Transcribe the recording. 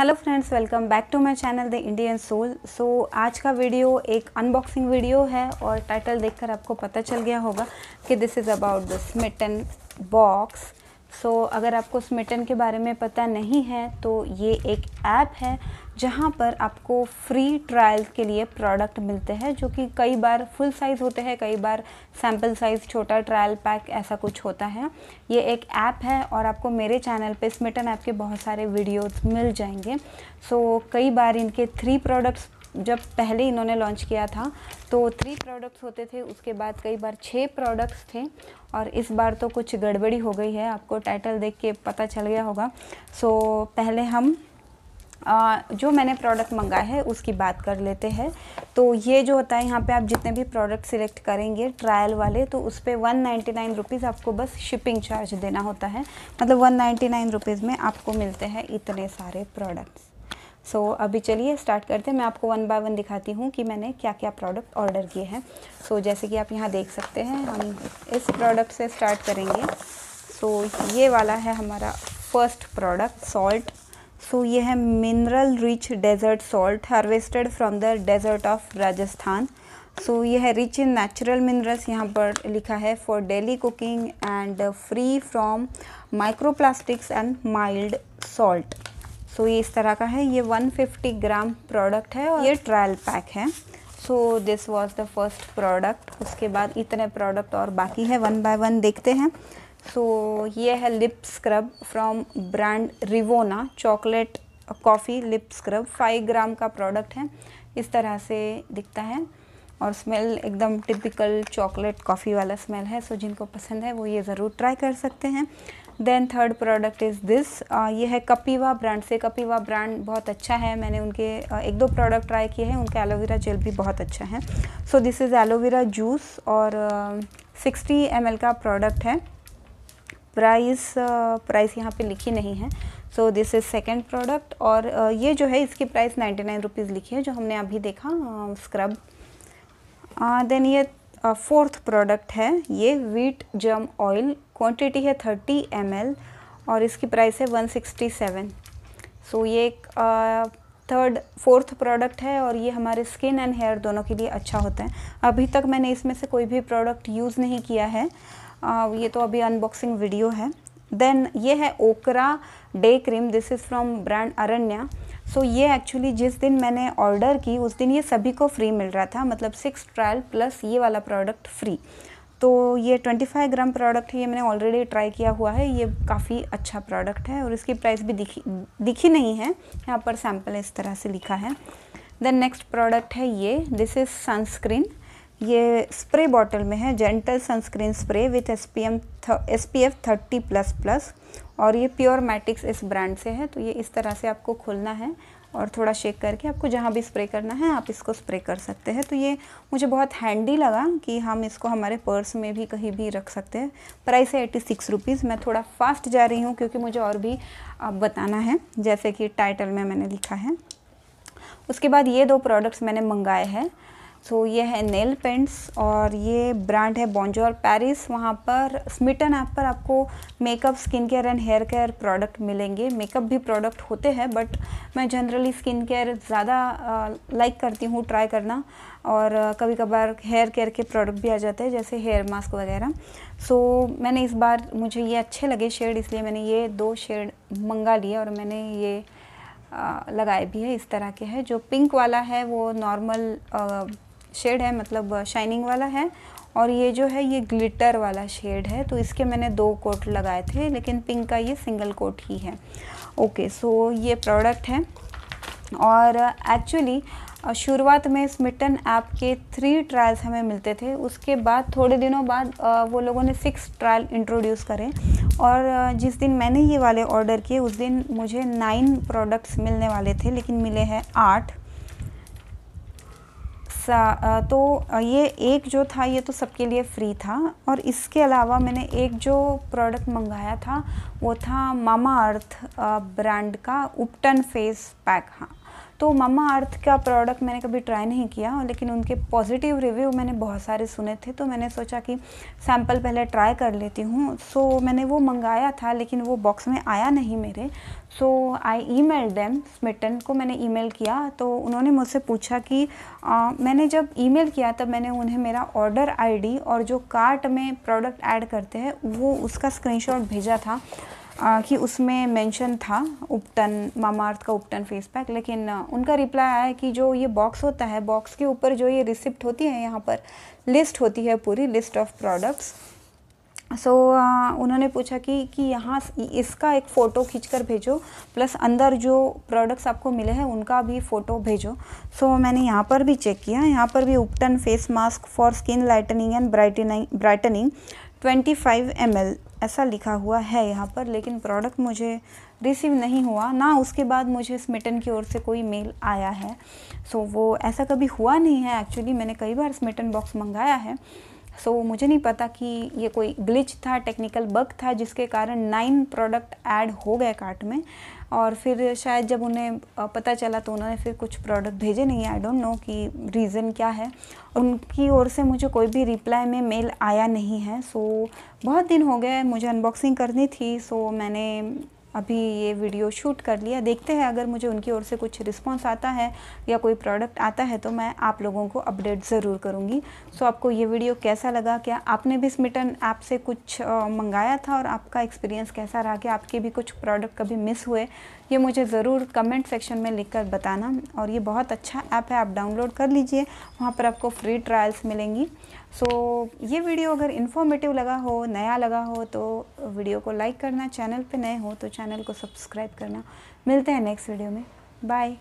hello friends welcome back to my channel the Indian soul so आज का video एक unboxing video है और टाइटल देखकर आपको पता चल गया होगा कि this is about the Smitten box so so, अगर आपको स्मिटन के बारे में पता नहीं है तो ये एक ऐप है जहाँ पर आपको फ्री ट्रायल के लिए प्रोडक्ट मिलते हैं जो कि कई बार फुल साइज़ होते हैं कई बार सैम्पल साइज़ छोटा ट्रायल पैक ऐसा कुछ होता है ये एक ऐप है और आपको मेरे चैनल पे स्मिटन ऐप के बहुत सारे वीडियोस मिल जाएंगे सो so, कई बार इनके थ्री प्रोडक्ट्स जब पहले इन्होंने लॉन्च किया था तो थ्री प्रोडक्ट्स होते थे उसके बाद कई बार छः प्रोडक्ट्स थे और इस बार तो कुछ गड़बड़ी हो गई है आपको टाइटल देख के पता चल गया होगा सो so, पहले हम आ, जो मैंने प्रोडक्ट मंगाया है उसकी बात कर लेते हैं तो ये जो होता है यहाँ पे आप जितने भी प्रोडक्ट सिलेक्ट करेंगे ट्रायल वाले तो उस पर वन नाइन्टी नाइन रुपीज़ आपको बस शिपिंग चार्ज देना होता है मतलब वन नाइन्टी नाइन रुपीज़ में आपको मिलते हैं इतने सारे प्रोडक्ट्स सो so, अभी चलिए स्टार्ट करते हैं मैं आपको वन बाय वन दिखाती हूँ कि मैंने क्या क्या प्रोडक्ट ऑर्डर किए हैं सो so, जैसे कि आप यहाँ देख सकते हैं हम इस प्रोडक्ट से स्टार्ट करेंगे सो so, ये वाला है हमारा फर्स्ट प्रोडक्ट सॉल्ट सो ये है mineral rich desert salt harvested from the desert of Rajasthan so ये है रिच इन नेचुरल मिनरल्स यहाँ पर लिखा है for daily cooking and free from microplastics and mild salt so तो ये इस तरह का है ये 150 ग्राम प्रोडक्ट है और ये ट्रायल पैक है so this was the first product उसके बाद इतने प्रोडक्ट और बाकी है वन बाय वन देखते हैं सो so, ये है lip scrub from brand Rivona chocolate coffee lip scrub five gram का प्रोडक्ट है इस तरह से दिखता है और स्मेल एकदम टिपिकल चॉकलेट कॉफ़ी वाला स्मेल है सो जिनको पसंद है वो ये ज़रूर ट्राई कर सकते हैं then third product is this ये है कपीवा ब्रांड से कपीवा ब्रांड बहुत अच्छा है मैंने उनके uh, एक दो प्रोडक्ट ट्राई किए हैं उनका एलोवेरा जेल भी बहुत अच्छा है so this is aloe vera juice और सिक्सटी uh, एम का प्रोडक्ट है प्राइस प्राइस uh, यहाँ पे लिखी नहीं है so this is second product और uh, ये जो है इसकी प्राइस नाइन्टी नाइन रुपीज़ लिखी है जो हमने अभी देखा स्क्रब uh, देन uh, ये फोर्थ प्रोडक्ट है ये वीट जम ऑयल क्वांटिटी है 30 एम और इसकी प्राइस है 167 सो ये एक थर्ड फोर्थ प्रोडक्ट है और ये हमारे स्किन एंड हेयर दोनों के लिए अच्छा होता है अभी तक मैंने इसमें से कोई भी प्रोडक्ट यूज़ नहीं किया है आ, ये तो अभी अनबॉक्सिंग वीडियो है देन ये है Okra day cream this is from brand Aranya so ये एक्चुअली जिस दिन मैंने ऑर्डर की उस दिन ये सभी को फ्री मिल रहा था मतलब सिक्स ट्रायल प्लस ये वाला प्रोडक्ट फ्री तो ये 25 ग्राम प्रोडक्ट है ये मैंने ऑलरेडी ट्राई किया हुआ है ये काफ़ी अच्छा प्रोडक्ट है और इसकी प्राइस भी दिखी दिखी नहीं है यहाँ पर सैम्पल इस तरह से लिखा है देन नेक्स्ट प्रोडक्ट है ये दिस इज़ सनस्क्रीन ये स्प्रे बॉटल में है gentle sunscreen spray with S P M S P F thirty plus plus और ये प्योर मैटिक्स इस ब्रांड से है तो ये इस तरह से आपको खोलना है और थोड़ा शेक करके आपको जहाँ भी स्प्रे करना है आप इसको स्प्रे कर सकते हैं तो ये मुझे बहुत हैंडी लगा कि हम इसको हमारे पर्स में भी कहीं भी रख सकते हैं प्राइस है एटी सिक्स रुपीज़ मैं थोड़ा फास्ट जा रही हूँ क्योंकि मुझे और भी आप बताना है जैसे कि टाइटल में मैंने लिखा है उसके बाद ये दो प्रोडक्ट्स मैंने मंगाए हैं सो so, ये है नेल पेंट्स और ये ब्रांड है बॉन्जोर पेरिस वहाँ पर स्मिटन ऐप पर आपको makeup skin care and hair care product मिलेंगे मेकअप भी प्रोडक्ट होते हैं बट मैं जनरली स्किन केयर ज़्यादा लाइक करती हूँ ट्राई करना और कभी कभार हेयर केयर के प्रोडक्ट भी आ जाते हैं जैसे हेयर मास्क वगैरह सो so, मैंने इस बार मुझे ये अच्छे लगे शेड इसलिए मैंने ये दो शेड मंगा लिए और मैंने ये लगाए भी है इस तरह के हैं जो पिंक वाला है वो नॉर्मल शेड है मतलब शाइनिंग uh, वाला है और ये जो है ये ग्लिटर वाला शेड है तो इसके मैंने दो कोट लगाए थे लेकिन पिंक का ये सिंगल कोट ही है ओके सो ये प्रोडक्ट है और एक्चुअली uh, शुरुआत में इस मिटन ऐप के थ्री ट्रायल्स हमें मिलते थे उसके बाद थोड़े दिनों बाद uh, वो लोगों ने सिक्स ट्रायल इंट्रोड्यूस करे और जिस दिन मैंने ये वाले ऑर्डर किए उस दिन मुझे नाइन प्रोडक्ट्स मिलने वाले थे लेकिन मिले हैं आठ तो ये एक जो था ये तो सबके लिए फ्री था और इसके अलावा मैंने एक जो प्रोडक्ट मंगाया था वो था मामा अर्थ ब्रांड का उपटन फेस पैक हाँ तो ममा अर्थ का प्रोडक्ट मैंने कभी ट्राई नहीं किया लेकिन उनके पॉजिटिव रिव्यू मैंने बहुत सारे सुने थे तो मैंने सोचा कि सैम्पल पहले ट्राई कर लेती हूँ सो so, मैंने वो मंगाया था लेकिन वो बॉक्स में आया नहीं मेरे so I email them Smitten को मैंने ई किया तो उन्होंने मुझसे पूछा कि आ, मैंने जब ई किया तब मैंने उन्हें मेरा ऑर्डर आई और जो कार्ट में प्रोडक्ट ऐड करते हैं वो उसका स्क्रीन भेजा था कि उसमें मेंशन था उपटन मामार्थ का उपटन फेस पैक लेकिन उनका रिप्लाई आया कि जो ये बॉक्स होता है बॉक्स के ऊपर जो ये रिसिप्ट होती है यहाँ पर लिस्ट होती है पूरी list of products so so, uh, उन्होंने पूछा कि कि यहाँ इसका एक फ़ोटो खींचकर भेजो प्लस अंदर जो प्रोडक्ट्स आपको मिले हैं उनका भी फ़ोटो भेजो सो so, मैंने यहाँ पर भी चेक किया यहाँ पर भी ubtan face mask for skin lightening and brightening brightening 25 five ऐसा लिखा हुआ है यहाँ पर लेकिन प्रोडक्ट मुझे रिसीव नहीं हुआ ना उसके बाद मुझे स्मिटन की ओर से कोई मेल आया है सो so, वो ऐसा कभी हुआ नहीं है एक्चुअली मैंने कई बार स्मिटन बॉक्स मंगाया है सो so, मुझे नहीं पता कि ये कोई ग्लिच था टेक्निकल बग था जिसके कारण नाइन प्रोडक्ट ऐड हो गए कार्ट में और फिर शायद जब उन्हें पता चला तो उन्होंने फिर कुछ प्रोडक्ट भेजे नहीं आई डोंट नो कि रीज़न क्या है उनकी ओर से मुझे कोई भी रिप्लाई में मेल आया नहीं है सो so, बहुत दिन हो गए मुझे अनबॉक्सिंग करनी थी सो so, मैंने अभी ये वीडियो शूट कर लिया देखते हैं अगर मुझे उनकी ओर से कुछ रिस्पॉन्स आता है या कोई प्रोडक्ट आता है तो मैं आप लोगों को अपडेट ज़रूर करूँगी सो आपको ये वीडियो कैसा लगा क्या आपने भी स्मिटन ऐप से कुछ मंगाया था और आपका एक्सपीरियंस कैसा रहा कि आपके भी कुछ प्रोडक्ट कभी मिस हुए ये मुझे ज़रूर कमेंट सेक्शन में लिख कर बताना और ये बहुत अच्छा ऐप है आप डाउनलोड कर लीजिए वहाँ पर आपको फ्री ट्रायल्स मिलेंगी सो so, ये वीडियो अगर इन्फॉर्मेटिव लगा हो नया लगा हो तो वीडियो को लाइक करना चैनल पर नए हो तो चैनल को सब्सक्राइब करना मिलते हैं नेक्स्ट वीडियो में बाय